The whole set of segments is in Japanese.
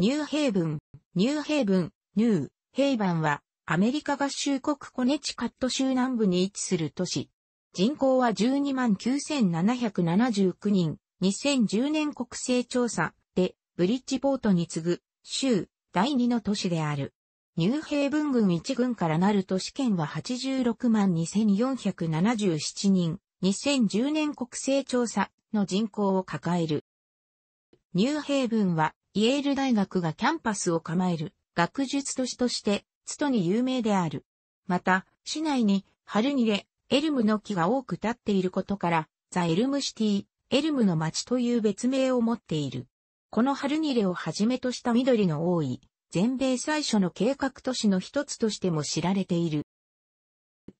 ニューヘイブン、ニューヘイブン、ニューヘイバンは、アメリカ合衆国コネチカット州南部に位置する都市。人口は129,779人。2010年国勢調査で、ブリッジポートに次ぐ、州、第2の都市である。ニューヘイブン軍1軍からなる都市圏は86万2477人、2010年国勢調査の人口を抱える。ニューヘイブンはイェール大学がキャンパスを構える学術都市として、都都に有名である。また、市内に、春にレ、エルムの木が多く立っていることから、ザ・エルムシティ、エルムの街という別名を持っている。この春にレをはじめとした緑の多い、全米最初の計画都市の一つとしても知られている。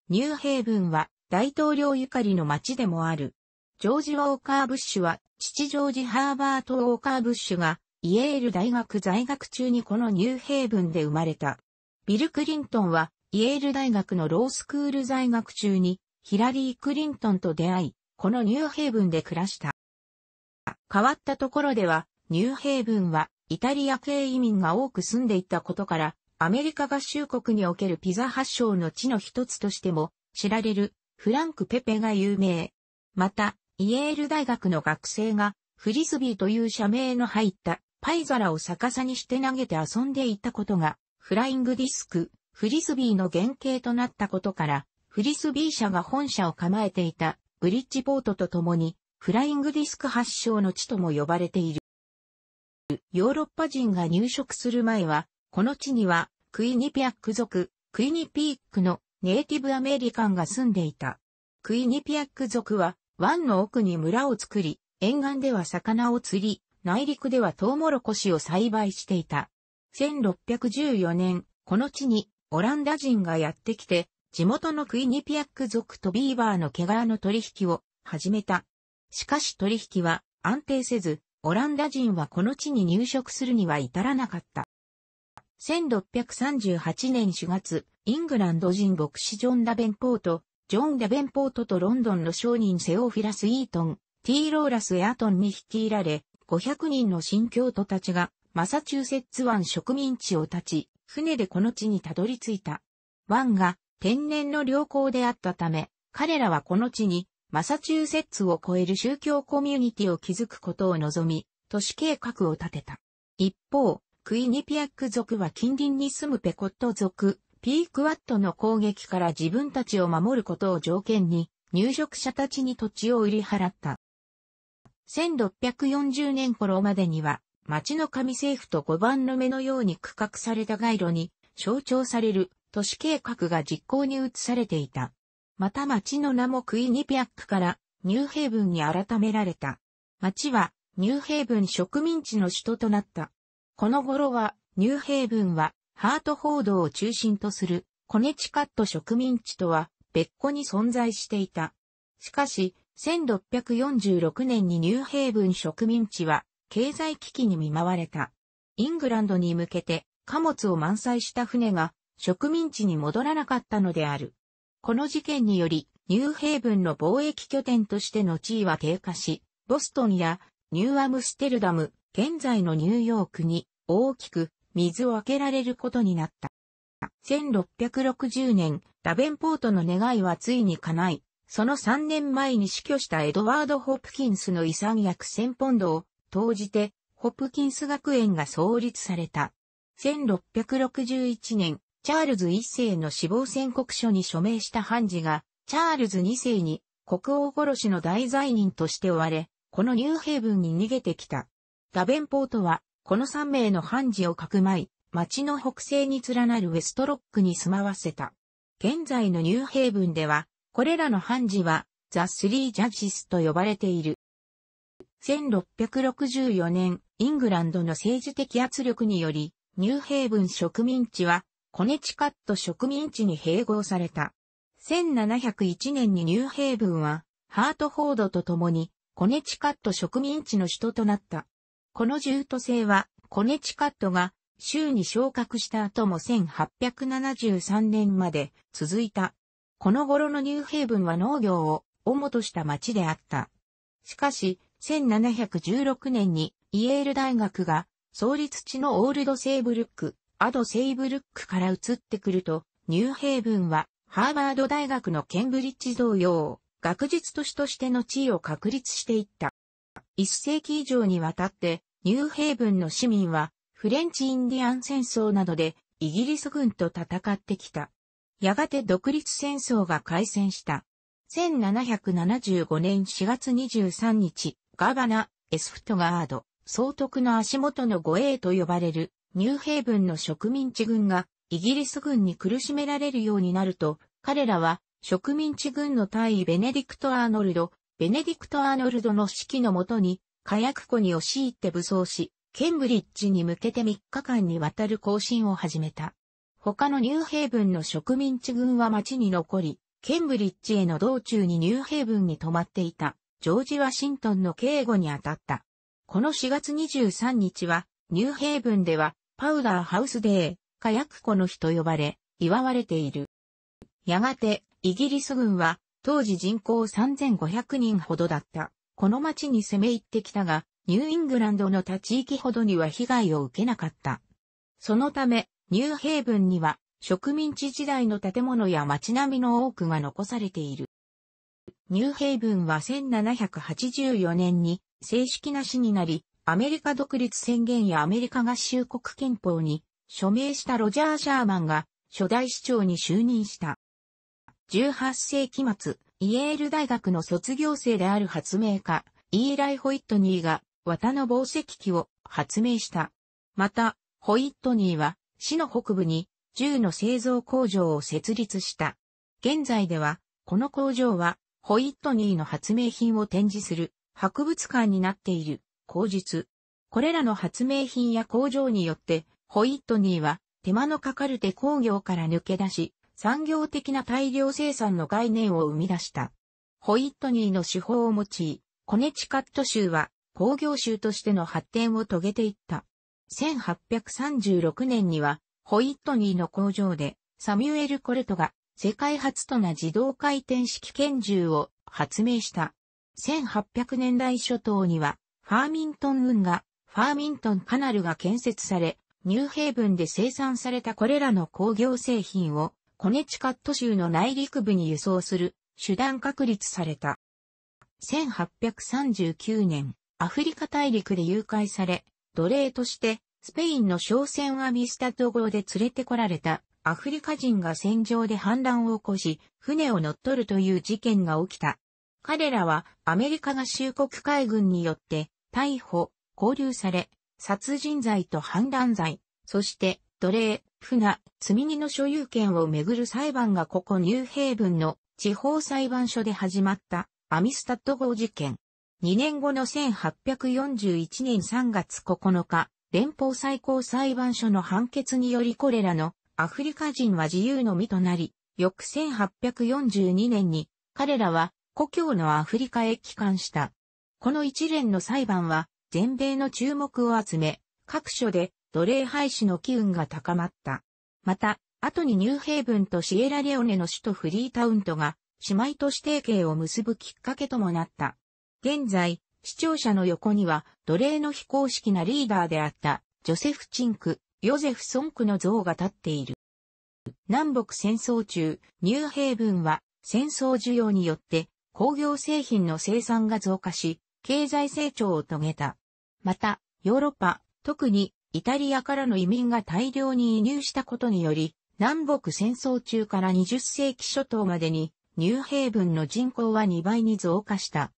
ニューヘイブンは大統領ゆかりの街でもある。ジョージ・ウォーカー・ブッシュは父ジョージ・ハーバート・ウォーカー・ブッシュがイエール大学在学中にこのニューヘイブンで生まれた。ビル・クリントンは、イエール大学のロースクール在学中に、ヒラリー・クリントンと出会い、このニューヘイブンで暮らした。変わったところでは、ニューヘイブンは、イタリア系移民が多く住んでいたことから、アメリカ合衆国におけるピザ発祥の地の一つとしても、知られる、フランク・ペペが有名。また、イエール大学の学生が、フリスビーという社名の入ったパイ皿を逆さにして投げて遊んでいたことが、フライングディスク、フリスビーの原型となったことから、フリスビー社が本社を構えていたブリッジポートとともに、フライングディスク発祥の地とも呼ばれている。ヨーロッパ人が入植する前は、この地にはクイニピアック族、クイニピークのネイティブアメリカンが住んでいた。クイニピアック族は湾の奥に村を作り、沿岸では魚を釣り、内陸ではトウモロコシを栽培していた。1614年、この地にオランダ人がやってきて、地元のクイニピアック族とビーバーの毛皮の取引を始めた。しかし取引は安定せず、オランダ人はこの地に入植するには至らなかった。1638年4月、イングランド人牧師ジョン・ダベンポート、ジョン・ダベンポートとロンドンの商人セオフィラス・イートン、ティーローラス・エアトンに率いられ、500人の新教徒たちが、マサチューセッツ湾植民地を立ち、船でこの地にたどり着いた。湾が天然の良好であったため、彼らはこの地に、マサチューセッツを超える宗教コミュニティを築くことを望み、都市計画を立てた。一方、クイニピアック族は近隣に住むペコット族、ピークワットの攻撃から自分たちを守ることを条件に、入植者たちに土地を売り払った。1640年頃までには、町の神政府と五番の目のように区画された街路に象徴される都市計画が実行に移されていた。また町の名もクイニピアックからニューヘイブンに改められた。町はニューヘイブン植民地の首都となった。この頃はニューヘイブンはハート報道を中心とするコネチカット植民地とは別個に存在していた。しかし、1646年にニューヘイブン植民地は経済危機に見舞われた。イングランドに向けて貨物を満載した船が植民地に戻らなかったのである。この事件により、ニューヘイブンの貿易拠点としての地位は低下し、ボストンやニューアムステルダム、現在のニューヨークに大きく水を開けられることになった。1660年、ダベンポートの願いはついに叶い、その3年前に死去したエドワード・ホプキンスの遺産約1000ポンドを投じて、ホプキンス学園が創立された。1661年、チャールズ1世の死亡宣告書に署名した判事が、チャールズ2世に国王殺しの大罪人として追われ、このニューヘイブンに逃げてきた。ダベンポートは、この3名の判事をかくまい、町の北西に連なるウェストロックに住まわせた。現在のニューヘイブンでは、これらの判事は、ザ・スリー・ジャッジスと呼ばれている。1664年、イングランドの政治的圧力により、ニューヘイブン植民地は、コネチカット植民地に併合された。1701年にニューヘイブンは、ハートフォードと共に、コネチカット植民地の首都となった。この重都制は、コネチカットが州に昇格した後も1873年まで続いた。この頃のニューヘイブンは農業を主とした町であった。しかし、1716年にイエール大学が創立地のオールドセイブルック、アドセイブルックから移ってくると、ニューヘイブンはハーバード大学のケンブリッジ同様、学術都市としての地位を確立していった。一世紀以上にわたって、ニューヘイブンの市民は、フレンチインディアン戦争などで、イギリス軍と戦ってきた。やがて独立戦争が開戦した。1775年4月23日、ガバナ、エスフトガード、総督の足元の護衛と呼ばれる、ニューヘイブンの植民地軍が、イギリス軍に苦しめられるようになると、彼らは、植民地軍の大尉ベネディクト・アーノルド、ベネディクト・アーノルドの指揮のもとに、火薬庫に押し入って武装し、ケンブリッジに向けて3日間にわたる行進を始めた。他のニューヘイブンの植民地軍は町に残り、ケンブリッジへの道中にニューヘイブンに泊まっていた、ジョージ・ワシントンの警護に当たった。この4月23日は、ニューヘイブンでは、パウダーハウスデー、火薬庫の日と呼ばれ、祝われている。やがて、イギリス軍は、当時人口3500人ほどだった。この町に攻め入ってきたが、ニューイングランドの他地域ほどには被害を受けなかった。そのため、ニューヘイブンには植民地時代の建物や街並みの多くが残されている。ニューヘイブンは1784年に正式な市になり、アメリカ独立宣言やアメリカ合衆国憲法に署名したロジャー・シャーマンが初代市長に就任した。18世紀末、イエール大学の卒業生である発明家、イーライ・ホイットニーが綿の防石器を発明した。また、ホイットニーは市の北部に銃の製造工場を設立した。現在では、この工場は、ホイットニーの発明品を展示する博物館になっている口術。これらの発明品や工場によって、ホイットニーは手間のかかる手工業から抜け出し、産業的な大量生産の概念を生み出した。ホイットニーの手法を用い、コネチカット州は工業州としての発展を遂げていった。1836年には、ホイットニーの工場で、サミュエル・コルトが、世界初とな自動回転式拳銃を発明した。1800年代初頭には、ファーミントン運が、ファーミントンカナルが建設され、ニューヘイブンで生産されたこれらの工業製品を、コネチカット州の内陸部に輸送する、手段確立された。1839年、アフリカ大陸で誘拐され、奴隷として、スペインの商船アミスタド号で連れてこられたアフリカ人が戦場で反乱を起こし、船を乗っ取るという事件が起きた。彼らはアメリカが衆国海軍によって逮捕、拘留され、殺人罪と反乱罪、そして奴隷、船、積み荷の所有権をめぐる裁判がここニューヘイブンの地方裁判所で始まったアミスタッド号事件。2年後の1841年3月9日、連邦最高裁判所の判決によりこれらのアフリカ人は自由の身となり、翌1842年に彼らは故郷のアフリカへ帰還した。この一連の裁判は全米の注目を集め、各所で奴隷廃止の機運が高まった。また、後にニューヘイブンとシエラレオネの首都フリータウンとが姉妹都市提携を結ぶきっかけともなった。現在、視聴者の横には奴隷の非公式なリーダーであったジョセフ・チンク、ヨゼフ・ソンクの像が立っている。南北戦争中、ニューヘイブンは戦争需要によって工業製品の生産が増加し、経済成長を遂げた。また、ヨーロッパ、特にイタリアからの移民が大量に移入したことにより、南北戦争中から20世紀初頭までに、ニューヘイブンの人口は2倍に増加した。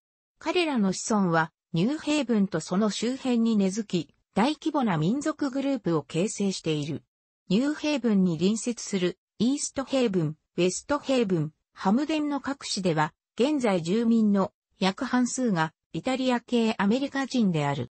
彼らの子孫は、ニューヘイブンとその周辺に根付き、大規模な民族グループを形成している。ニューヘイブンに隣接する、イーストヘイブン、ウェストヘイブン、ハムデンの各市では、現在住民の約半数がイタリア系アメリカ人である。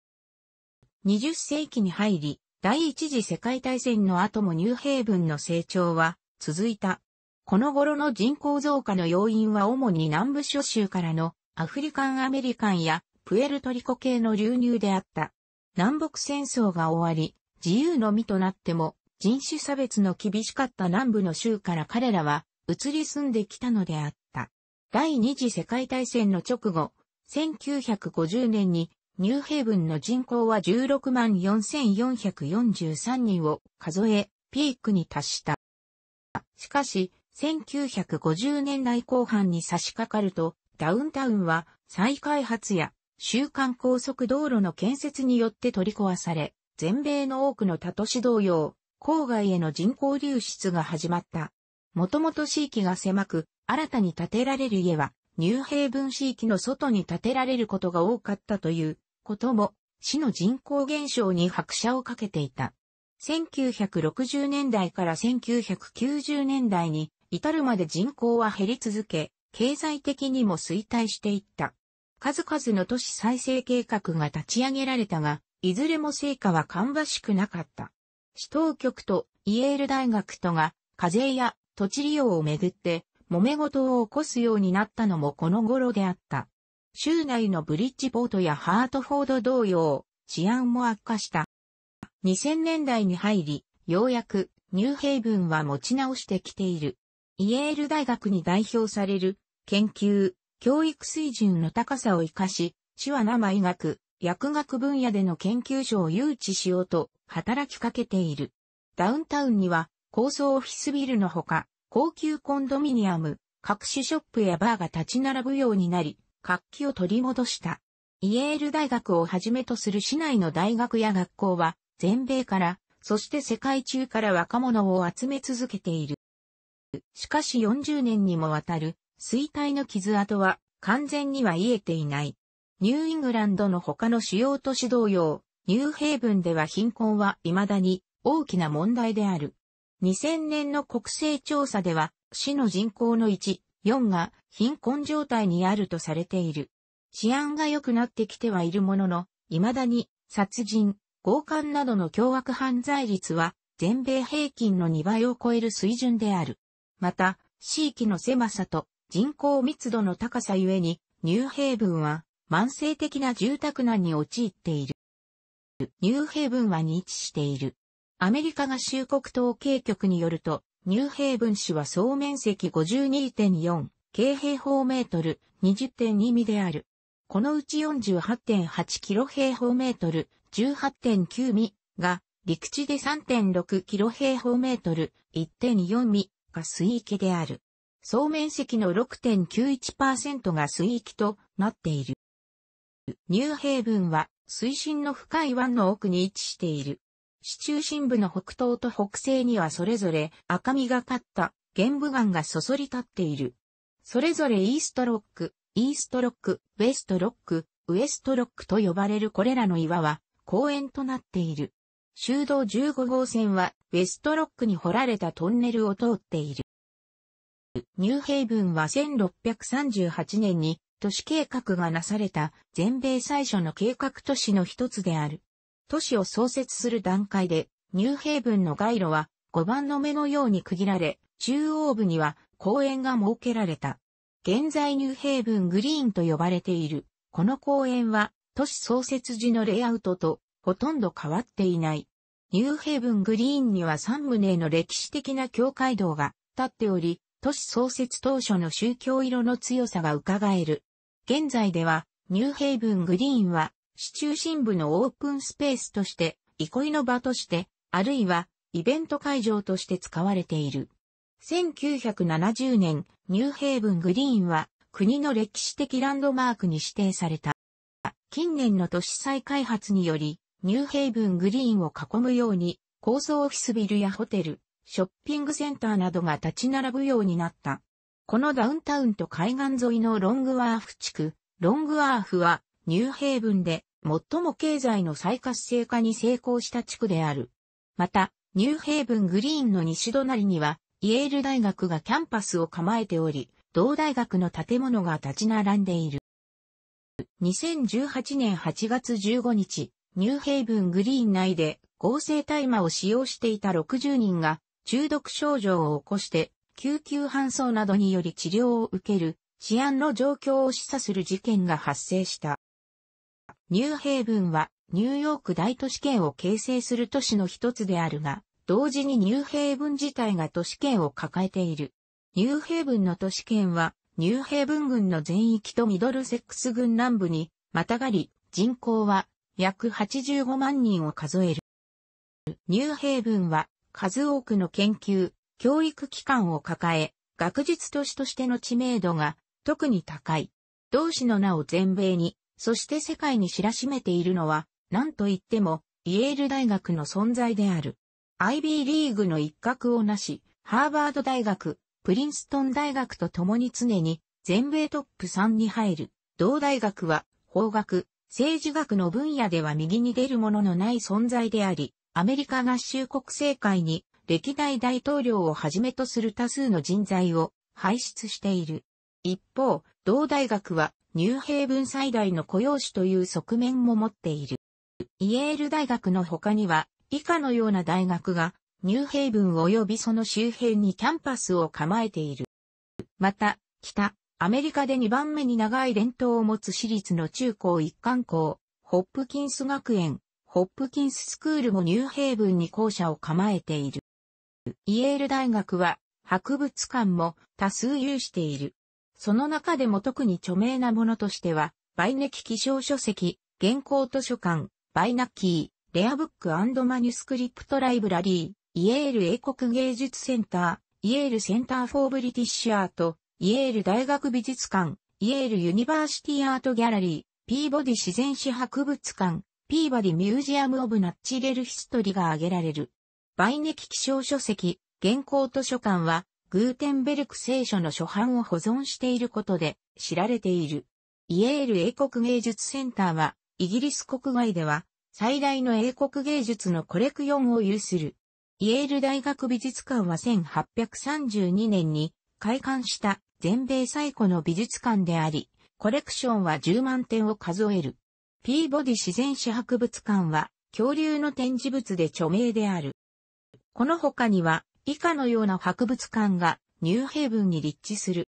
20世紀に入り、第一次世界大戦の後もニューヘイブンの成長は続いた。この頃の人口増加の要因は主に南部諸州からのアフリカンアメリカンやプエルトリコ系の流入であった。南北戦争が終わり、自由の身となっても人種差別の厳しかった南部の州から彼らは移り住んできたのであった。第二次世界大戦の直後、1950年にニューヘイブンの人口は16万4443人を数え、ピークに達した。しかし、1950年代後半に差し掛かると、ダウンタウンは再開発や週間高速道路の建設によって取り壊され、全米の多くの他都市同様、郊外への人口流出が始まった。もともと地域が狭く、新たに建てられる家は、ニューヘイブン地域の外に建てられることが多かったということも、市の人口減少に拍車をかけていた。1960年代から1990年代に至るまで人口は減り続け、経済的にも衰退していった。数々の都市再生計画が立ち上げられたが、いずれも成果は芳しくなかった。市当局とイエール大学とが課税や土地利用をめぐって揉め事を起こすようになったのもこの頃であった。州内のブリッジボートやハートフォード同様、治安も悪化した。2000年代に入り、ようやくニューヘイブンは持ち直してきている。イエール大学に代表される研究、教育水準の高さを活かし、手話生医学、薬学分野での研究所を誘致しようと働きかけている。ダウンタウンには高層オフィスビルのほか、高級コンドミニアム、各種ショップやバーが立ち並ぶようになり、活気を取り戻した。イエール大学をはじめとする市内の大学や学校は、全米から、そして世界中から若者を集め続けている。しかし40年にもわたる水体の傷跡は完全には癒えていない。ニューイングランドの他の主要都市同様、ニューヘイブンでは貧困は未だに大きな問題である。2000年の国勢調査では、市の人口の1、4が貧困状態にあるとされている。治安が良くなってきてはいるものの、未だに殺人、強姦などの凶悪犯罪率は全米平均の2倍を超える水準である。また、地域の狭さと人口密度の高さゆえに、ニューヘイブンは慢性的な住宅難に陥っている。ニューヘイブンはに位置している。アメリカ合衆国統計局によると、ニューヘイブン市は総面積52.4京平方メートル20.2ミである。このうち48.8キロ平方メートル18.9ミが陸地で3.6キロ平方メートル1.4ミが水域である。総面積の6.91%が水域となっている。ニューヘイブンは水深の深い湾の奥に位置している。市中心部の北東と北西にはそれぞれ赤みがかった玄武岩がそそり立っている。それぞれイーストロック、イーストロック、ウェストロック、ウエストロックと呼ばれるこれらの岩は公園となっている。修道15号線はウェストロックに掘られたトンネルを通っている。ニューヘイブンは1638年に都市計画がなされた全米最初の計画都市の一つである。都市を創設する段階で、ニューヘイブンの街路は5番の目のように区切られ、中央部には公園が設けられた。現在ニューヘイブングリーンと呼ばれている。この公園は都市創設時のレイアウトとほとんど変わっていない。ニューヘイブングリーンには3棟の歴史的な教会堂が立っており、都市創設当初の宗教色の強さが伺える。現在では、ニューヘイブングリーンは、市中心部のオープンスペースとして、憩いの場として、あるいは、イベント会場として使われている。1970年、ニューヘイブングリーンは、国の歴史的ランドマークに指定された。近年の都市再開発により、ニューヘイブングリーンを囲むように、高層オフィスビルやホテル、ショッピングセンターなどが立ち並ぶようになった。このダウンタウンと海岸沿いのロングワーフ地区、ロングワーフはニューヘイブンで最も経済の再活性化に成功した地区である。また、ニューヘイブングリーンの西隣には、イェール大学がキャンパスを構えており、同大学の建物が立ち並んでいる。2018年8月15日、ニューヘイブングリーン内で合成大麻を使用していた60人が中毒症状を起こして、救急搬送などにより治療を受ける、治安の状況を示唆する事件が発生した。ニューヘイブンは、ニューヨーク大都市圏を形成する都市の一つであるが、同時にニューヘイブン自体が都市圏を抱えている。ニューヘイブンの都市圏は、ニューヘイブン軍の全域とミドルセックス軍南部に、またがり、人口は約85万人を数える。ニューヘイブンは数多くの研究、教育機関を抱え、学術都市としての知名度が特に高い。同市の名を全米に、そして世界に知らしめているのは、何と言っても、イェール大学の存在である。IB リーグの一角をなし、ハーバード大学、プリンストン大学と共に常に全米トップ3に入る。同大学は法学、政治学の分野では右に出るもののない存在であり、アメリカ合衆国政界に歴代大統領をはじめとする多数の人材を輩出している。一方、同大学はニューヘイブン最大の雇用紙という側面も持っている。イエール大学の他には以下のような大学がニューヘイブン及びその周辺にキャンパスを構えている。また、北、アメリカで2番目に長い連統を持つ私立の中高一貫校、ホップキンス学園、ホップキンススクールもニューヘイブンに校舎を構えている。イエール大学は博物館も多数有している。その中でも特に著名なものとしては、バイネキ気象書籍、現行図書館、バイナッキー、レアブックマニュスクリプトライブラリー、イエール英国芸術センター、イエールセンターフォーブリティッシュアート、イエール大学美術館、イエールユニバーシティアートギャラリー、ピーボディ自然史博物館、ピーバディ・ミュージアム・オブ・ナッチレル・ヒストリが挙げられる。バイネキ気象書籍、現行図書館は、グーテンベルク聖書の初版を保存していることで知られている。イエール英国芸術センターは、イギリス国外では、最大の英国芸術のコレクヨンを有する。イエール大学美術館は1832年に開館した全米最古の美術館であり、コレクションは10万点を数える。ピーボディ自然史博物館は、恐竜の展示物で著名である。この他には、以下のような博物館が、ニューヘイブンに立地する。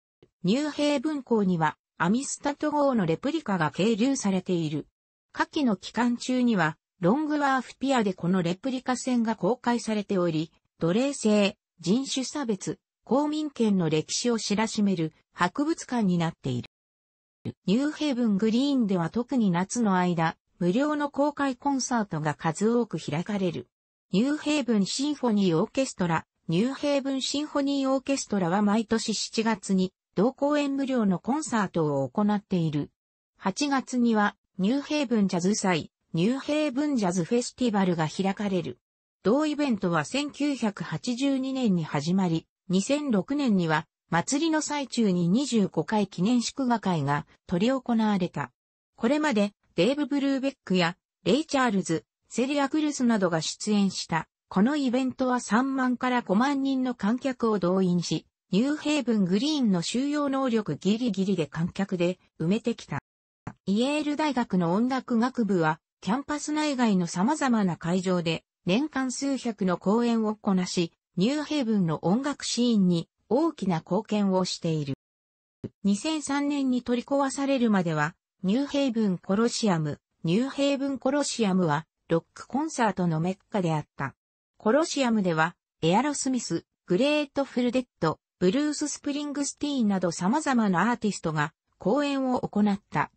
ニューヘイブン港には、アミスタト号のレプリカが係留されている。夏季の期間中には、ロングワーフピアでこのレプリカ船が公開されており、奴隷制、人種差別、公民権の歴史を知らしめる博物館になっている。ニューヘイブングリーンでは特に夏の間、無料の公開コンサートが数多く開かれる。ニューヘイブンシンフォニーオーケストラ、ニューヘイブンシンフォニーオーケストラは毎年7月に同公演無料のコンサートを行っている。8月にはニューヘイブンジャズ祭、ニューヘイブンジャズフェスティバルが開かれる。同イベントは1982年に始まり、2006年には祭りの最中に25回記念祝賀会が取り行われた。これまでデーブ・ブルーベックやレイ・チャールズ、セリア・クルスなどが出演した。このイベントは3万から5万人の観客を動員し、ニューヘイブングリーンの収容能力ギリギリで観客で埋めてきた。イエール大学の音楽学部は、キャンパス内外の様々な会場で年間数百の公演をこなし、ニューヘイブンの音楽シーンに大きな貢献をしている。2003年に取り壊されるまでは、ニューヘイブンコロシアム、ニューヘイブンコロシアムは、ロックコンサートのメッカであった。コロシアムでは、エアロスミス、グレートフルデッド、ブルース・スプリングスティーンなど様々なアーティストが公演を行った。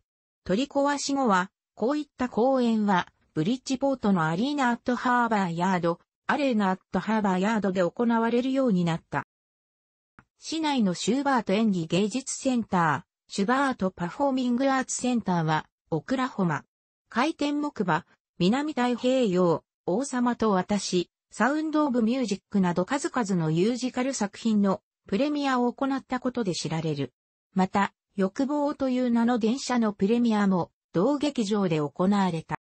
取り壊し後は、こういった公演は、ブリッジポートのアリーナアットハーバーヤード、アレーナアットハーバーヤードで行われるようになった。市内のシューバート演技芸術センター、シュバートパフォーミングアーツセンターは、オクラホマ。回転木馬、南太平洋、王様と私、サウンドオブミュージックなど数々のミュージカル作品のプレミアを行ったことで知られる。また、欲望という名の電車のプレミアも同劇場で行われた。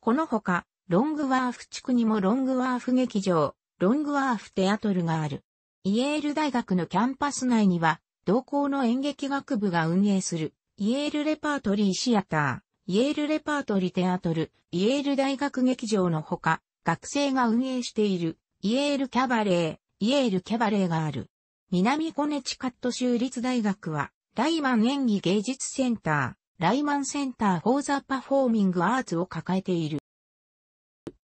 この他、ロングワーフ地区にもロングワーフ劇場、ロングワーフテアトルがある。イエール大学のキャンパス内には、同校の演劇学部が運営する、イエールレパートリーシアター、イエールレパートリーテアトル、イエール大学劇場のほか、学生が運営している、イエールキャバレー、イエールキャバレーがある。南コネチカット州立大学は、ライマン演技芸術センター、ライマンセンター・フォーザ・パフォーミング・アーツを抱えている。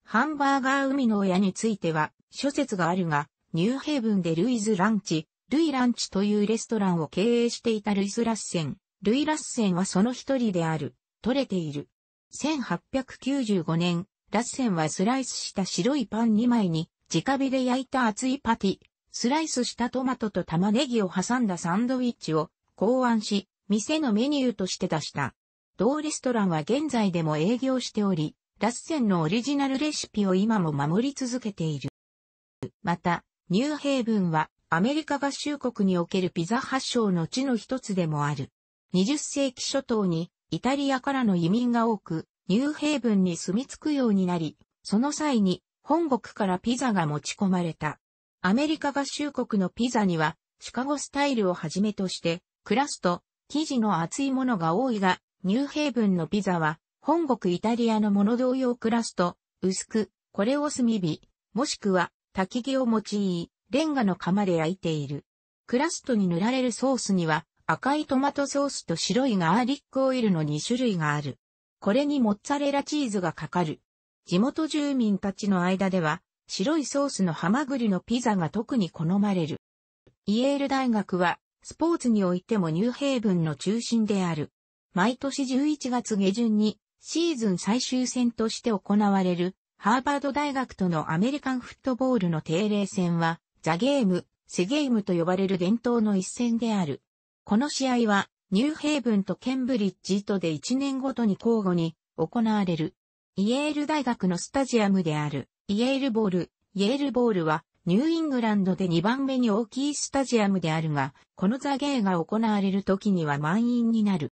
ハンバーガー海の親については、諸説があるが、ニューヘイブンでルイズランチ、ルイランチというレストランを経営していたルイズ・ラッセン。ルイ・ラッセンはその一人である、取れている。1895年、ラッセンはスライスした白いパン2枚に、直火で焼いた厚いパティ、スライスしたトマトと玉ねぎを挟んだサンドイッチを考案し、店のメニューとして出した。同レストランは現在でも営業しており、ラッセンのオリジナルレシピを今も守り続けている。また、ニューヘイブンはアメリカ合衆国におけるピザ発祥の地の一つでもある。20世紀初頭にイタリアからの移民が多く、ニューヘイブンに住み着くようになり、その際に本国からピザが持ち込まれた。アメリカ合衆国のピザにはシカゴスタイルをはじめとしてクラスト、生地の厚いものが多いが、ニューヘイブンのピザは本国イタリアのもの同様クラスト、薄く、これを炭火、もしくは焚き木を用い、レンガの釜で焼いている。クラストに塗られるソースには、赤いトマトソースと白いガーリックオイルの2種類がある。これにモッツァレラチーズがかかる。地元住民たちの間では、白いソースのハマグリのピザが特に好まれる。イエール大学は、スポーツにおいてもニューヘイブンの中心である。毎年11月下旬に、シーズン最終戦として行われる、ハーバード大学とのアメリカンフットボールの定例戦は、ザゲーム、セゲームと呼ばれる伝統の一戦である。この試合は、ニューヘイブンとケンブリッジとで1年ごとに交互に行われる。イエール大学のスタジアムである、イエールボール、イエールボールは、ニューイングランドで2番目に大きいスタジアムであるが、このザゲーが行われる時には満員になる。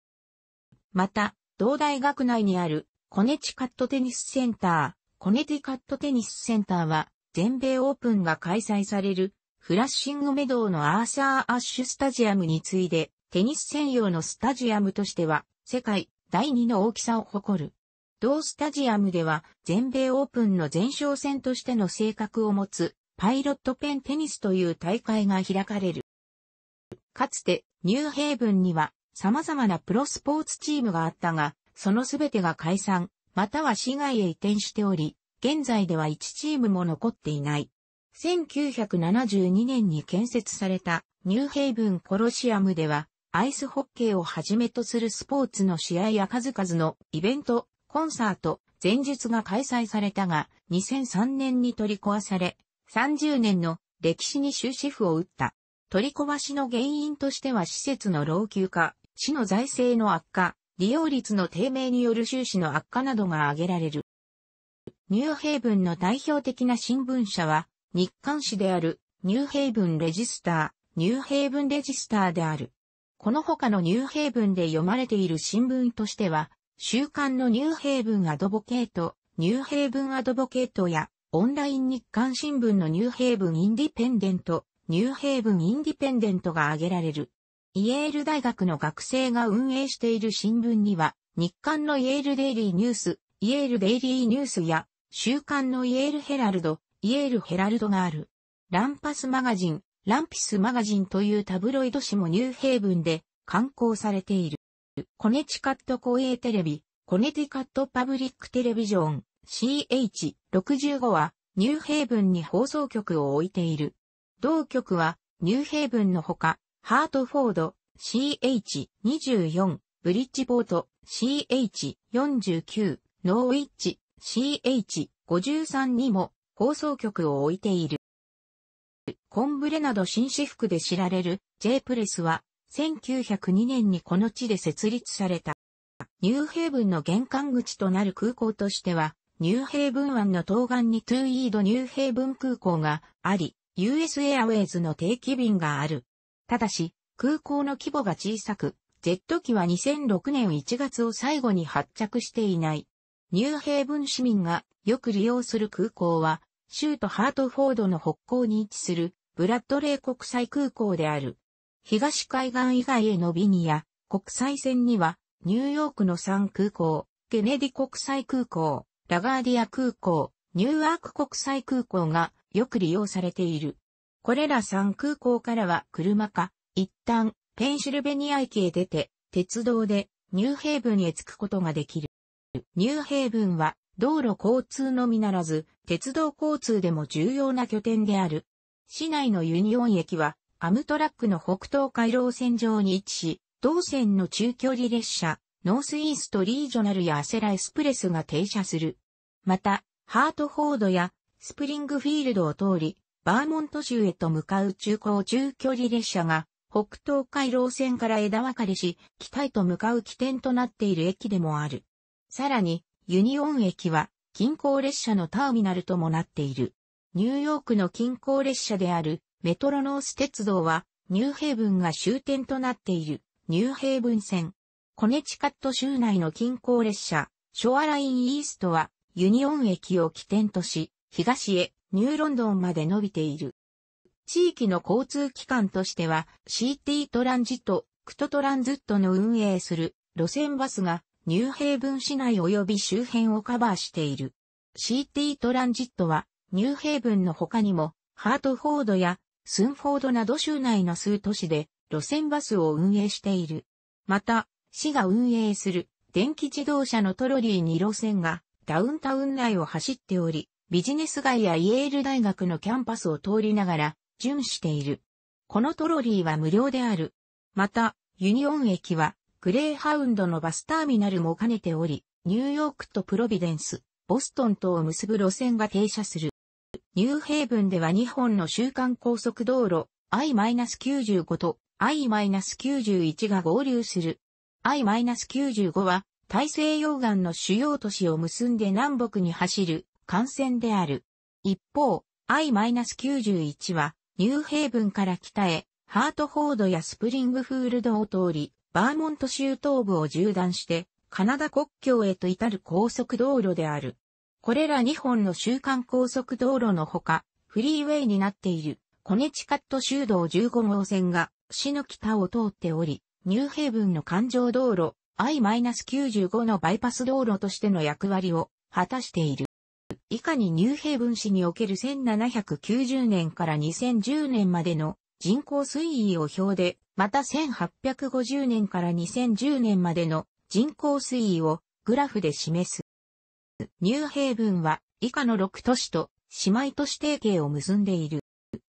また、同大学内にあるコネチカットテニスセンター、コネティカットテニスセンターは、全米オープンが開催される、フラッシングメドウのアーサー・アッシュスタジアムに次いで、テニス専用のスタジアムとしては、世界第2の大きさを誇る。同スタジアムでは、全米オープンの前哨戦としての性格を持つ、パイロットペンテニスという大会が開かれる。かつて、ニューヘイブンには、様々なプロスポーツチームがあったが、そのすべてが解散、または市外へ移転しており、現在では1チームも残っていない。1972年に建設されたニューヘイブンコロシアムでは、アイスホッケーをはじめとするスポーツの試合や数々のイベント、コンサート、前日が開催されたが、2003年に取り壊され、30年の歴史に終止符を打った。取り壊しの原因としては施設の老朽化、市の財政の悪化、利用率の低迷による収支の悪化などが挙げられる。ニューヘイブンの代表的な新聞社は、日刊誌である、ニューヘイブンレジスター、ニューヘイブンレジスターである。この他のニューヘイブンで読まれている新聞としては、週刊のニューヘイブンアドボケート、ニューヘイブンアドボケートや、オンライン日刊新聞のニューヘイブンインディペンデント、ニューヘイブンインディペンデントが挙げられる。イエール大学の学生が運営している新聞には、日刊のイエールデイリーニュース、イエールデイリーニュースや、週刊のイエールヘラルド、イエールヘラルドがある。ランパスマガジン、ランピスマガジンというタブロイド紙もニューヘイブンで刊行されている。コネチカット公営テレビ、コネティカットパブリックテレビジョン、CH65 はニューヘイブンに放送局を置いている。同局はニューヘイブンのほか、ハートフォード CH24、ブリッジポート CH49、ノーウィッチ CH53 にも放送局を置いている。コンブレなど紳士服で知られる J プレスは1902年にこの地で設立された。ニューヘイブンの玄関口となる空港としては、ニューヘイブン湾の東岸にトゥーイードニューヘイブン空港があり、US エアウェイズの定期便がある。ただし、空港の規模が小さく、ジェット機は2006年1月を最後に発着していない。ニューヘイブン市民がよく利用する空港は、州都ハートフォードの北港に位置するブラッドレー国際空港である。東海岸以外への便や国際線にはニューヨークの3空港、ケネディ国際空港、ラガーディア空港、ニューアーク国際空港がよく利用されている。これら3空港からは車か、一旦ペンシルベニア駅へ出て、鉄道でニューヘイブンへ着くことができる。ニューヘイブンは道路交通のみならず、鉄道交通でも重要な拠点である。市内のユニオン駅は、アムトラックの北東回廊線上に位置し、同線の中距離列車、ノースイーストリージョナルやアセラエスプレスが停車する。また、ハートフォードやスプリングフィールドを通り、バーモント州へと向かう中高中距離列車が、北東海老線から枝分かれし、北へと向かう起点となっている駅でもある。さらに、ユニオン駅は、近郊列車のターミナルともなっている。ニューヨークの近郊列車である、メトロノース鉄道は、ニューヘイブンが終点となっている、ニューヘイブン線。コネチカット州内の近郊列車、ショアラインイーストは、ユニオン駅を起点とし、東へニューロンドンまで伸びている。地域の交通機関としては CT トランジット、クトトランズットの運営する路線バスがニューヘイブン市内及び周辺をカバーしている。CT トランジットはニューヘイブンの他にもハートフォードやスンフォードなど州内の数都市で路線バスを運営している。また、市が運営する電気自動車のトロリー2路線がダウンタウン内を走っており、ビジネス街やイエール大学のキャンパスを通りながら、巡している。このトロリーは無料である。また、ユニオン駅は、グレーハウンドのバスターミナルも兼ねており、ニューヨークとプロビデンス、ボストンとを結ぶ路線が停車する。ニューヘイブンでは日本の週間高速道路、I-95 と I-91 が合流する。I-95 は、大西洋岸の主要都市を結んで南北に走る感染である。一方、I-91 は、ニューヘイブンから北へ、ハートフォードやスプリングフールドを通り、バーモント州東部を縦断して、カナダ国境へと至る高速道路である。これら2本の週間高速道路のほか、フリーウェイになっているコネチカット州道15号線が市の北を通っており、ニューヘイブンの環状道路 I-95 のバイパス道路としての役割を果たしている。以下にニューヘイブン市における1790年から2010年までの人口推移を表で、また1850年から2010年までの人口推移をグラフで示す。ニューヘイブンは以下の6都市と姉妹都市提携を結んでいる。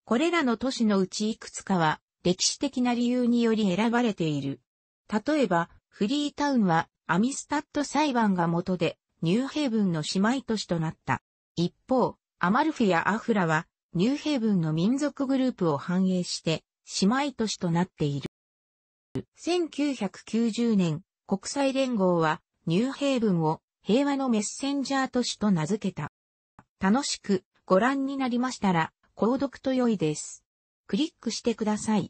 これらの都市のうちいくつかは歴史的な理由により選ばれている。例えば、フリータウンはアミスタッド裁判が元でニューヘイブンの姉妹都市となった。一方、アマルフィやアフラは、ニューヘイブンの民族グループを反映して、姉妹都市となっている。1990年、国際連合は、ニューヘイブンを平和のメッセンジャー都市と名付けた。楽しくご覧になりましたら、購読と良いです。クリックしてください。